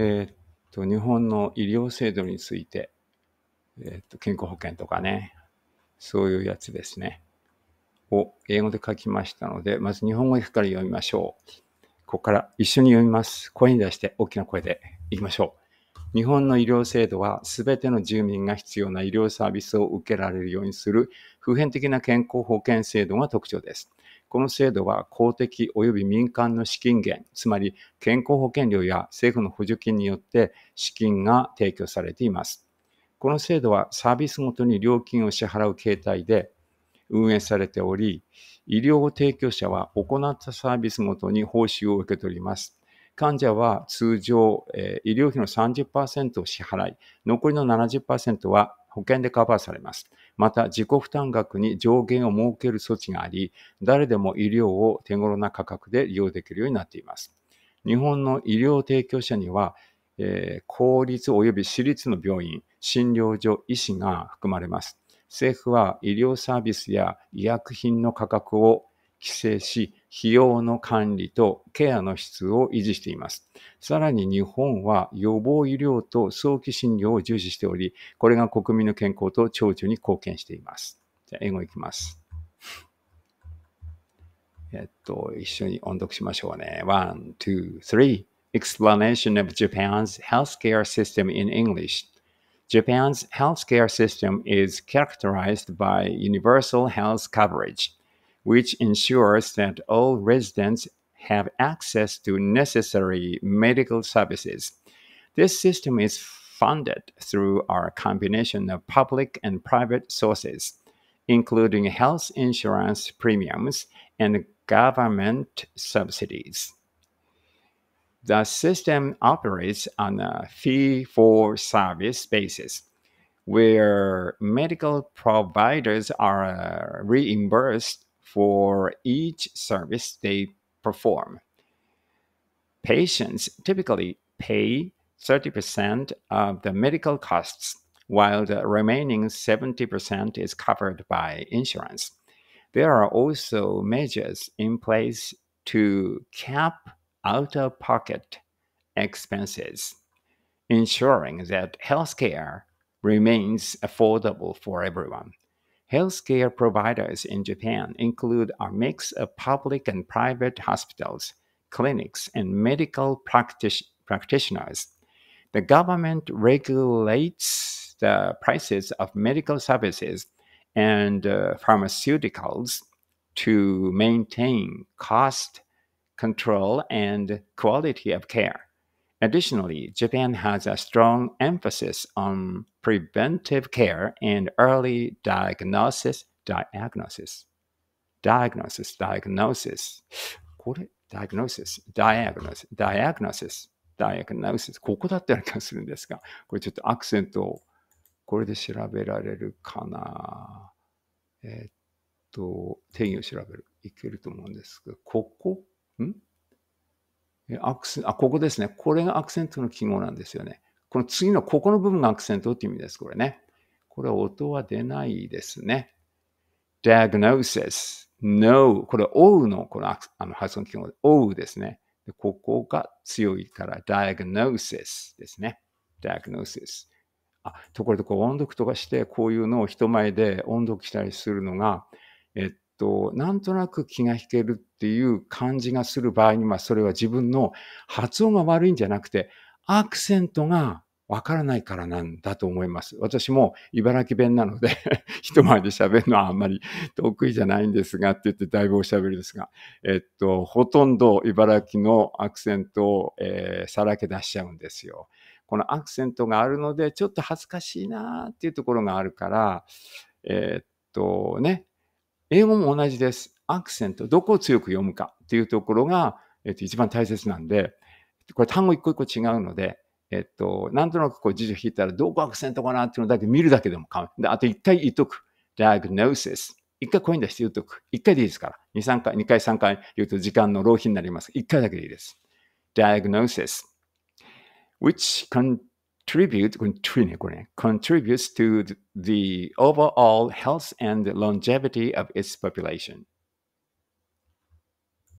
えー、っと、日本の医療制度について、えー、っと、健康保険とかね、そういうやつですね。を英語で書きましたので、まず日本語から読みましょう。ここから一緒に読みます。声に出して大きな声でいきましょう。日本の医療制度は全ての住民が必要な医療サービスを受けられるようにする普遍的な健康保険制度が特徴です。この制度は公的及び民間の資金源、つまり健康保険料や政府の補助金によって資金が提供されています。この制度はサービスごとに料金を支払う形態で運営されており、医療提供者は行ったサービスごとに報酬を受け取ります。患者は通常、え医療費の30%を支払い、残りの70%は保険でカバーされます。また自己負担額に上限を設ける措置があり、誰でも医療を手頃な価格で利用できるようになっています。日本の医療提供者には、えー、公立及び私立の病院、診療所、医師が含まれます。政府は医療サービスや医薬品の価格を規制し、費用の管理とケアの質を維持しています。さらに日本は予防医療と早期診療を重視しており、これが国民の健康と長寿に貢献しています。じゃあ、英語いきます。えっと、一緒に音読しましょうね。One, two, three. Explanation of Japan's healthcare system in English. Japan's healthcare system is characterized by universal health coverage. which ensures that all residents have access to necessary medical services. This system is funded through our combination of public and private sources, including health insurance premiums and government subsidies. The system operates on a fee for service basis, where medical providers are reimbursed for each service they perform. Patients typically pay 30% of the medical costs, while the remaining 70% is covered by insurance. There are also measures in place to cap out of pocket expenses, ensuring that healthcare remains affordable for everyone. Healthcare providers in Japan include a mix of public and private hospitals, clinics, and medical practic- practitioners. The government regulates the prices of medical services and uh, pharmaceuticals to maintain cost control and quality of care. Additionally, Japan has a strong emphasis on preventive care and early diagnosis, diagnosis, diagnosis, diagnosis. これ diagnosis, diagnosis, diagnosis, diagnosis. ここだったような気がするんですが、これちょっとアクセントをこれで調べられるかな。えっと、定義を調べる。いけると思うんですが、ここ、んアクセあ、ここですね。これがアクセントの記号なんですよね。この次のここの部分がアクセントって意味です、これね。これは音は出ないですね。diagnosis, no. これ、o のこのあの発音記号で、うですねで。ここが強いから、diagnosis ですね。diagnosis。あ、ところでこう音読とかして、こういうのを人前で音読したりするのが、えっと、なんとなく気が引けるっていう感じがする場合には、それは自分の発音が悪いんじゃなくて、アクセントがわからないからなんだと思います。私も茨城弁なので 人前で喋るのはあんまり得意じゃないんですがって言ってだいぶおしゃべりですが、えっと、ほとんど茨城のアクセントを、えー、さらけ出しちゃうんですよ。このアクセントがあるので、ちょっと恥ずかしいなっていうところがあるから、えー、っとね、英語も同じです。アクセント、どこを強く読むかっていうところが、えっと、一番大切なんで、これ単語一個一個違うので、えっと、なんとなくこう辞書引いたら、どこアクセントかなっていうのだけ見るだけでもかで、あと一回言っとく。diagnosis。一回声に出して言っとく。一回でいいですから。二、三回、二回、三回言うと時間の浪費になります。一回だけでいいです。diagnosis。which con contribute, contributes to the overall health and longevity of its population.